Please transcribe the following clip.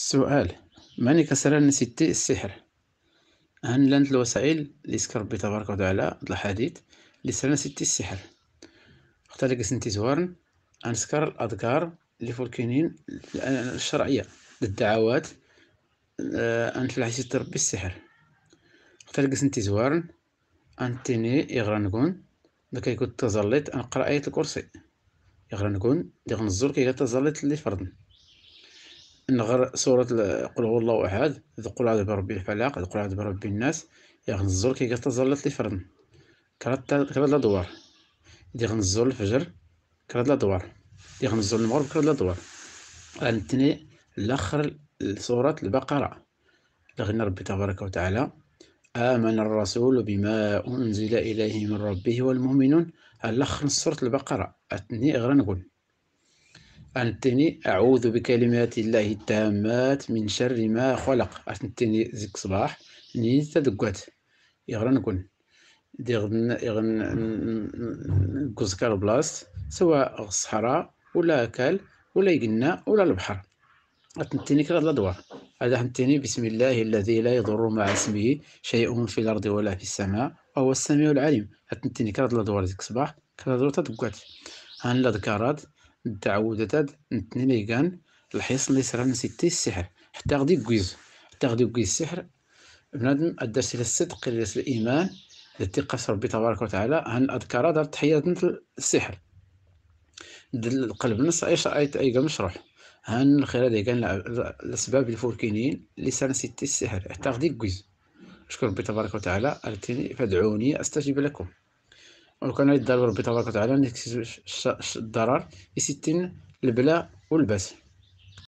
السؤال ماني كسر نسيتي السحر هن لانت الوسائل اللي سكر ربي تبارك وتعالى الحديث اللي سر ستي السحر اختار قسنتي زوارن انسكر الاذكار اللي فولكينين آه، الشرعيه للدعوات انت آه، حسيت ربي السحر اختار قسنتي زوارن انتيني يغرنكون داك كيكون تزلط انقرا ايه الكرسي يغرنكون ديغ نزور كيلا تزلط اللي فرضن نغر سورة قل هو الله أحد قل عاد بربي الفلاق قل عاد بربي الناس يا غنزور كي زلت لي فرن كرات كرات لدوار دي غنزور الفجر كرات لدوار دي غنزور المغرب كرات لدوار غنتني لاخر سورة البقرة لغنى ربي تبارك وتعالى آمن الرسول بما أنزل إليه من ربه والمؤمنون الأخر سورة البقرة أتني غير نقول أنتني أعوذ بكلمات الله التامات من شر ما خلق أنتني زك صباح نيت تدقات يغرن دي ديغن يغن كوزكار بلاص سواء الصحراء ولا كال ولا يقنا ولا البحر أتنتني كرة الأدوار هذا أنتني بسم الله الذي لا يضر مع اسمه شيء في الأرض ولا في السماء وهو السميع العليم أتنتني كرة الأدوار زك صباح كرة الأدوار تدقات هان الأذكارات التعوذتات نتنيني كان الحصن اللي صرا من ستي السحر حتى غادي كويز حتى غادي كويز السحر بنادم ادرس الى الصدق الى الايمان الثقه في ربي تبارك وتعالى هان الاذكار دار تحيات مثل السحر القلب نص اي رايت اي مشروح هان الخير هذا كان الاسباب الفوركينيين اللي صرا ستي السحر حتى غادي كويز اشكر ربي تبارك وتعالى ارتني فادعوني استجب لكم وكان يدار ربي تبارك وتعالى الضرر يستين البلاء والباس